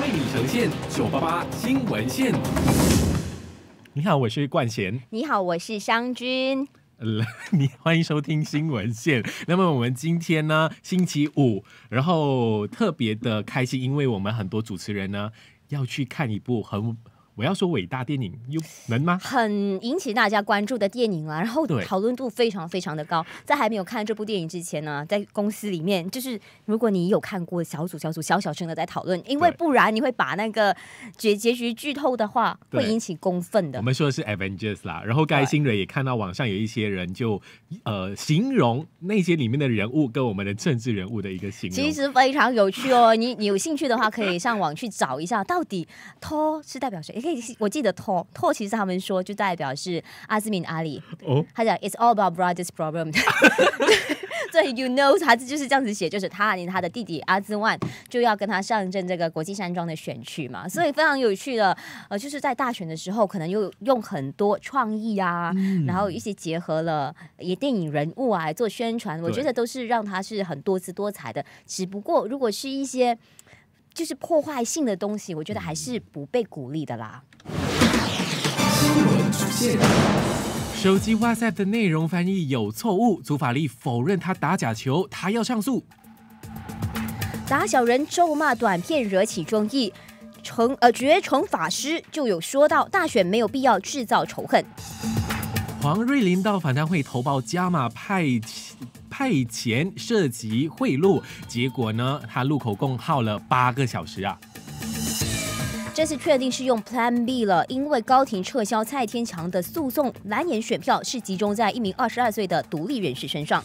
为你呈现九八八新闻线。你好，我是冠贤。你好，我是商君。你欢迎收听新闻线。那么我们今天呢，星期五，然后特别的开心，因为我们很多主持人呢要去看一部很。我要说伟大电影，又能吗？很引起大家关注的电影啊，然后讨论度非常非常的高。在还没有看这部电影之前呢，在公司里面，就是如果你有看过，小组小组小小声的在讨论，因为不然你会把那个结结局剧透的话会引起公愤的。我们说的是 Avengers 啦，然后盖新蕊也看到网上有一些人就呃形容那些里面的人物跟我们的政治人物的一个形容，其实非常有趣哦。你你有兴趣的话，可以上网去找一下，到底托是代表谁？可以，我记得拓拓其实他们说就代表是阿兹敏阿里，他讲 It's all about brothers' problem。对，You know，他就是这样子写，就是他连他的弟弟阿兹万就要跟他上一这个国际山庄的选区嘛，所以非常有趣的呃，就是在大选的时候可能又用很多创意啊，然后一些结合了一些电影人物啊来做宣传，我觉得都是让他是很多姿多彩的。只不过如果是一些。就是破坏性的东西，我觉得还是不被鼓励的啦。手机 WhatsApp 的内容翻译有错误，祖法力否认他打假球，他要上诉。打小人咒骂短片惹起争议，成呃绝成法师就有说到，大选没有必要制造仇恨。黄瑞麟到反贪会投报加码派，派钱涉及贿赂，结果呢，他路口共耗了八个小时啊。这次确定是用 Plan B 了，因为高庭撤销蔡天强的诉讼，蓝眼选票是集中在一名二十二岁的独立人士身上。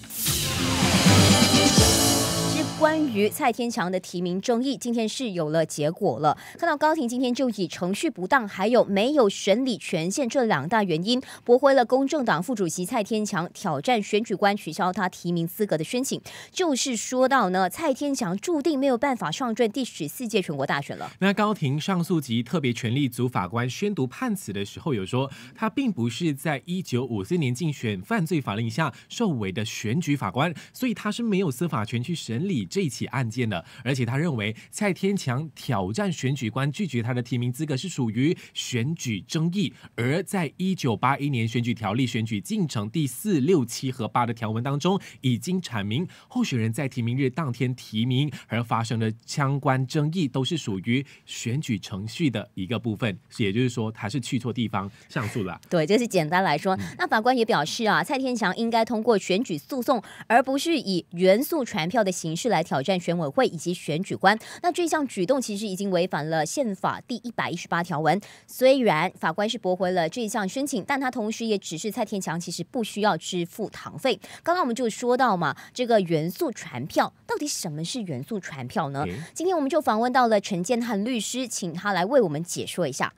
关于蔡天强的提名争议，今天是有了结果了。看到高庭今天就以程序不当，还有没有审理权限这两大原因，驳回了公正党副主席蔡天强挑战选举官取消他提名资格的申请。就是说到呢，蔡天强注定没有办法上阵第十四届全国大选了。那高庭上诉及特别权力组法官宣读判词的时候，有说他并不是在一九五四年竞选犯罪法令下受委的选举法官，所以他是没有司法权去审理。这一起案件的，而且他认为蔡天强挑战选举官拒绝他的提名资格是属于选举争议，而在一九八一年选举条例选举进程第四六七和八的条文当中已经阐明，候选人在提名日当天提名而发生的相关争议都是属于选举程序的一个部分，也就是说他是去错地方上诉了。对，这是简单来说，那法官也表示啊，蔡天强应该通过选举诉讼，而不是以原诉传票的形式来。来挑战选委会以及选举官，那这项举动其实已经违反了宪法第一百一十八条文。虽然法官是驳回了这项申请，但他同时也指示蔡天强其实不需要支付堂费。刚刚我们就说到嘛，这个元素传票到底什么是元素传票呢？今天我们就访问到了陈建汉律师，请他来为我们解说一下。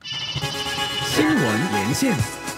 新闻连线。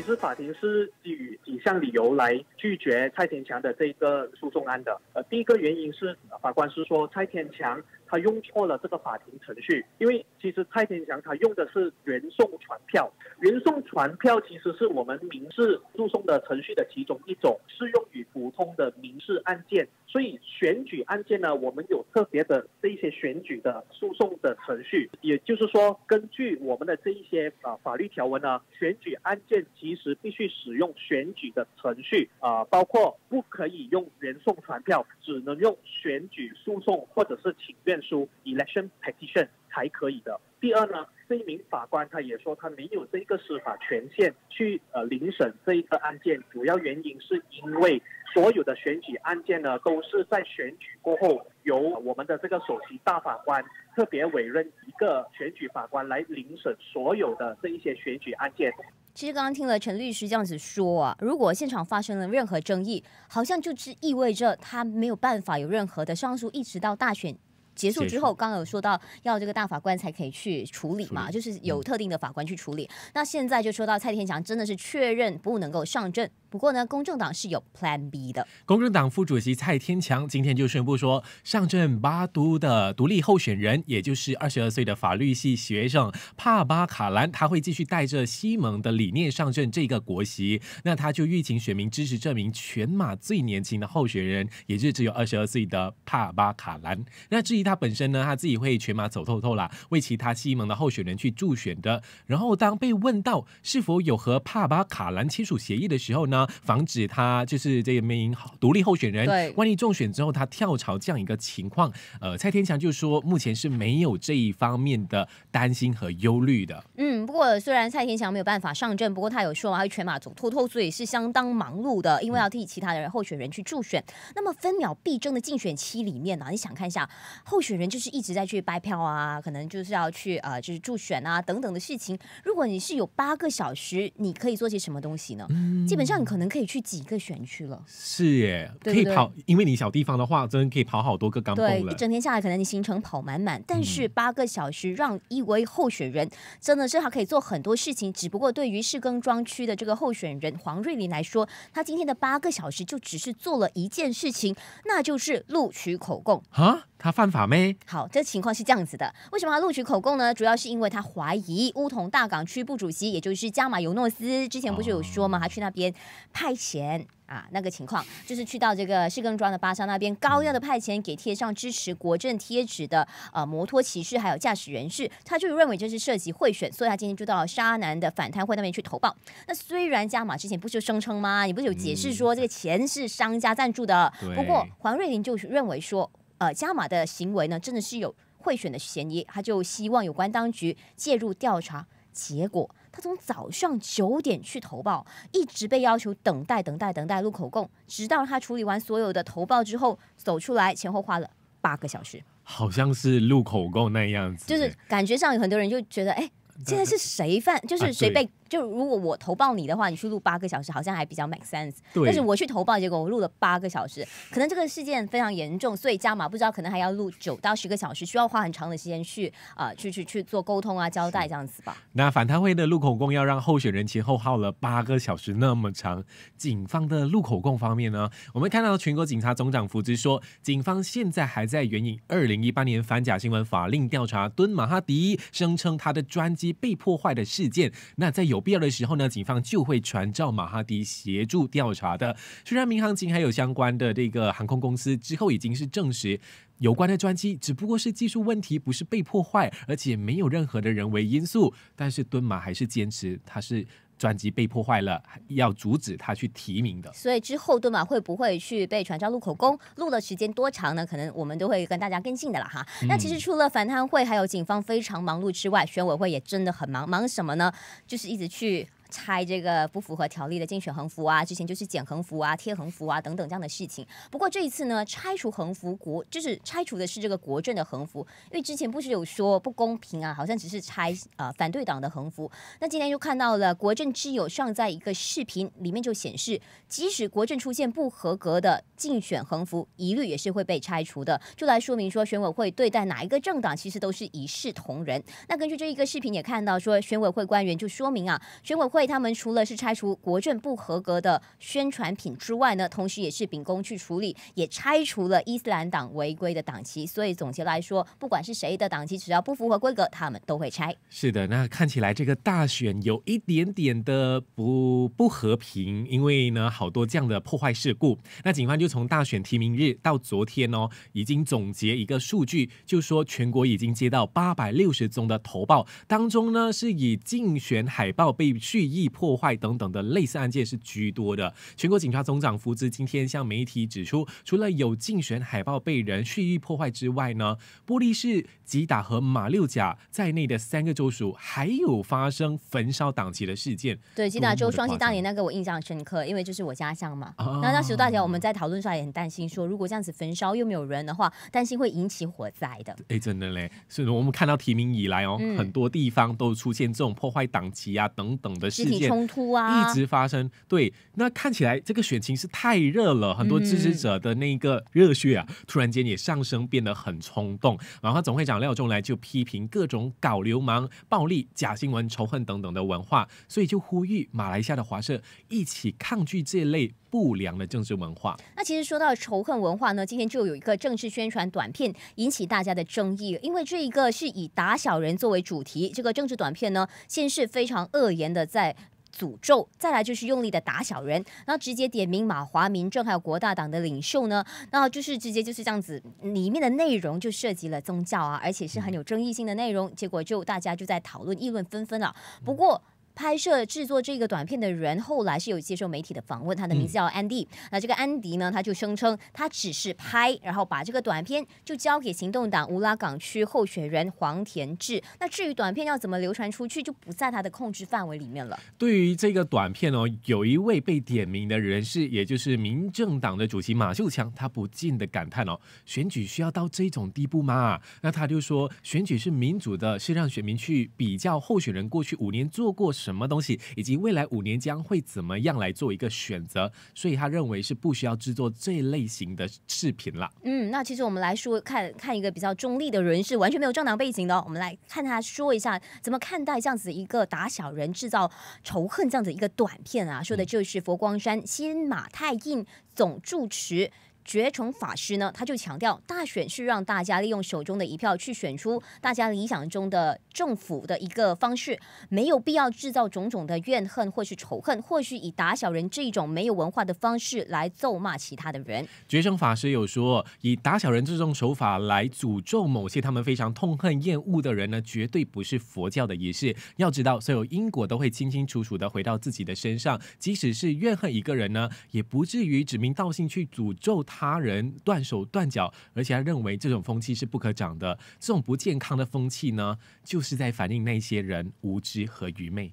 其实法庭是基于几项理由来拒绝蔡天强的这个诉讼案的。呃，第一个原因是法官是说蔡天强他用错了这个法庭程序，因为其实蔡天强他用的是原送传票，原送传票其实是我们民事诉讼的程序的其中一种，适用于普通的民事案件。所以选举案件呢，我们有特别的这一些选举的诉讼的程序，也就是说根据我们的这一些啊法律条文呢，选举案件其其实必须使用选举的程序啊，包括不可以用原送传票，只能用选举诉讼或者是请愿书 （election petition） 才可以的。第二呢，这一名法官他也说他没有这个司法权限去呃临审这一个案件，主要原因是因为所有的选举案件呢都是在选举过后由我们的这个首席大法官特别委任一个选举法官来临审所有的这一些选举案件。其实刚刚听了陈律师这样子说啊，如果现场发生了任何争议，好像就是意味着他没有办法有任何的上诉，一直到大选。结束之后，刚有说到要这个大法官才可以去处理嘛，就是有特定的法官去处理。那现在就说到蔡天强真的是确认不能够上阵，不过呢，公正党是有 Plan B 的。公正党副主席蔡天强今天就宣布说，上阵巴都的独立候选人，也就是二十二岁的法律系学生帕巴卡兰，他会继续带着西蒙的理念上阵这个国席。那他就邀请选民支持这名全马最年轻的候选人，也是只有二十二岁的帕巴卡兰。那至于他。他本身呢，他自己会全马走透透啦，为其他西蒙的候选人去助选的。然后，当被问到是否有和帕巴卡兰签署协议的时候呢，防止他就是这个民营独立候选人，对，万一中选之后他跳槽这样一个情况，呃，蔡天强就说目前是没有这一方面的担心和忧虑的。嗯，不过虽然蔡天强没有办法上阵，不过他有说，他全马走透透，所以是相当忙碌的，因为要替其他的人候选人去助选。那么分秒必争的竞选期里面呢，你想看一下？候选人就是一直在去掰票啊，可能就是要去啊，就是助选啊等等的事情。如果你是有八个小时，你可以做些什么东西呢？嗯，基本上你可能可以去几个选区了。是耶，可以跑，因为你小地方的话，真的可以跑好多个岗对，一整天下来，可能你行程跑满满，但是八个小时让一位候选人真的是他可以做很多事情。只不过对于市更庄区的这个候选人黄瑞林来说，他今天的八个小时就只是做了一件事情，那就是录取口供啊。他犯法没？好，这情况是这样子的。为什么他录取口供呢？主要是因为他怀疑乌统大港区部主席，也就是加马尤诺斯，之前不是有说吗？他去那边派钱啊，那个情况就是去到这个士更庄的巴沙那边，高要的派钱给贴上支持国政贴纸的呃摩托骑士还有驾驶人士，他就认为这是涉及贿选，所以他今天就到沙南的反贪会那边去投报。那虽然加马之前不是声称吗？你不是有解释说这个钱是商家赞助的，不过黄瑞玲就认为说。呃，加码的行为呢，真的是有贿选的嫌疑。他就希望有关当局介入调查。结果，他从早上九点去投报，一直被要求等待、等待、等待录口供，直到他处理完所有的投报之后走出来，前后花了八个小时。好像是录口供那样子。就是感觉上有很多人就觉得，哎，现在是谁犯，就是谁被。就如果我投报你的话，你去录八个小时，好像还比较 make sense。对。但是我去投报，结果我录了八个小时，可能这个事件非常严重，所以加码不知道可能还要录九到十个小时，需要花很长的时间去啊去去去做沟通啊交代这样子吧。那反贪会的录口供要让候选人前后耗了八个小时那么长，警方的录口供方面呢，我们看到全国警察总长福之说，警方现在还在援引二零一八年反假新闻法令调查敦马哈迪声称他的专机被破坏的事件，那在有。必要的时候呢，警方就会传召马哈迪协助调查的。虽然民航局还有相关的这个航空公司之后已经是证实，有关的专机只不过是技术问题，不是被破坏，而且没有任何的人为因素。但是敦马还是坚持他是。专辑被破坏了，要阻止他去提名的。所以之后，对马会不会去被传召录口供？录的时间多长呢？可能我们都会跟大家跟进的了哈。那其实除了反贪会，还有警方非常忙碌之外，选委会也真的很忙。忙什么呢？就是一直去。拆这个不符合条例的竞选横幅啊，之前就是剪横幅啊、贴横幅啊等等这样的事情。不过这一次呢，拆除横幅国就是拆除的是这个国政的横幅，因为之前不是有说不公平啊，好像只是拆啊反对党的横幅。那今天就看到了国政之友上在一个视频里面就显示，即使国政出现不合格的竞选横幅，一律也是会被拆除的。就来说明说，选委会对待哪一个政党其实都是一视同仁。那根据这一个视频也看到说，选委会官员就说明啊，选委会。所他们除了是拆除国政不合格的宣传品之外呢，同时也是秉公去处理，也拆除了伊斯兰党违规的党旗。所以总结来说，不管是谁的党旗，只要不符合规格，他们都会拆。是的，那看起来这个大选有一点点的不不和平，因为呢，好多这样的破坏事故。那警方就从大选提名日到昨天哦，已经总结一个数据，就说全国已经接到八百六十宗的投报，当中呢，是以竞选海报被续。意破坏等等的类似案件是居多的。全国警察总长福兹今天向媒体指出，除了有竞选海报被人蓄意破坏之外呢，波利市吉打和马六甲在内的三个州属还有发生焚烧党旗的事件。对吉打州，双溪当年那个我印象深刻，因为就是我家乡嘛。那当时大家我们在讨论出来，也很担心说，如果这样子焚烧又没有人的话，担心会引起火灾的。哎，真的嘞，是我们看到提名以来哦，很多地方都出现这种破坏党旗啊等等的。事件冲突啊，一直发生。对，那看起来这个选情是太热了，很多支持者的那个热血啊，突然间也上升，变得很冲动。然后总会长廖仲来就批评各种搞流氓、暴力、假新闻、仇恨等等的文化，所以就呼吁马来西亚的华社一起抗拒这类不良的政治文化。那其实说到仇恨文化呢，今天就有一个政治宣传短片引起大家的争议，因为这一个是以打小人作为主题。这个政治短片呢，先是非常恶言的在。诅咒，再来就是用力的打小人，然后直接点名马华民政还有国大党的领袖呢，那就是直接就是这样子，里面的内容就涉及了宗教啊，而且是很有争议性的内容，结果就大家就在讨论，议论纷纷了。不过。拍摄制作这个短片的人后来是有接受媒体的访问，他的名字叫安迪。那这个安迪呢，他就声称他只是拍，然后把这个短片就交给行动党乌拉港区候选人黄田志。那至于短片要怎么流传出去，就不在他的控制范围里面了。对于这个短片哦，有一位被点名的人士，也就是民政党的主席马秀强，他不禁的感叹哦，选举需要到这种地步吗？那他就说，选举是民主的，是让选民去比较候选人过去五年做过什。什么东西，以及未来五年将会怎么样来做一个选择？所以他认为是不需要制作这类型的视频了。嗯，那其实我们来说看看一个比较中立的人士，完全没有政党背景的，我们来看他说一下怎么看待这样子一个打小人、制造仇恨这样子一个短片啊。说的就是佛光山新马泰印总住持。绝宠法师呢，他就强调，大选是让大家利用手中的一票去选出大家理想中的政府的一个方式，没有必要制造种种的怨恨，或是仇恨，或是以打小人这种没有文化的方式来咒骂其他的人。绝宠法师有说，以打小人这种手法来诅咒某些他们非常痛恨厌恶的人呢，绝对不是佛教的仪式。要知道，所有因果都会清清楚楚的回到自己的身上，即使是怨恨一个人呢，也不至于指名道姓去诅咒他。他人断手断脚，而且他认为这种风气是不可长的。这种不健康的风气呢，就是在反映那些人无知和愚昧。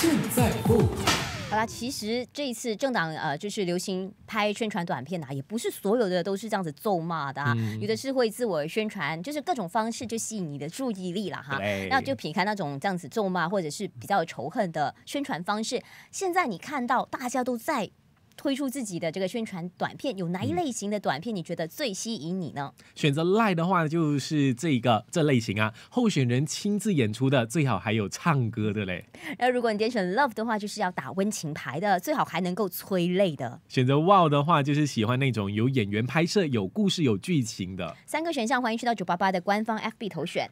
现在不。好啦，其实这一次政党呃，就是流行拍宣传短片啊，也不是所有的都是这样子咒骂的，啊，有的是会自我宣传，就是各种方式就吸引你的注意力了哈。那就撇开那种这样子咒骂或者是比较仇恨的宣传方式，现在你看到大家都在。推出自己的这个宣传短片，有哪一类型的短片你觉得最吸引你呢？选择 lie 的话，就是这个这类型啊，候选人亲自演出的，最好还有唱歌的嘞。那如果你点选 love 的话，就是要打温情牌的，最好还能够催泪的。选择 wow 的话，就是喜欢那种有演员拍摄、有故事、有剧情的。三个选项，欢迎去到九八八的官方 FB 投选。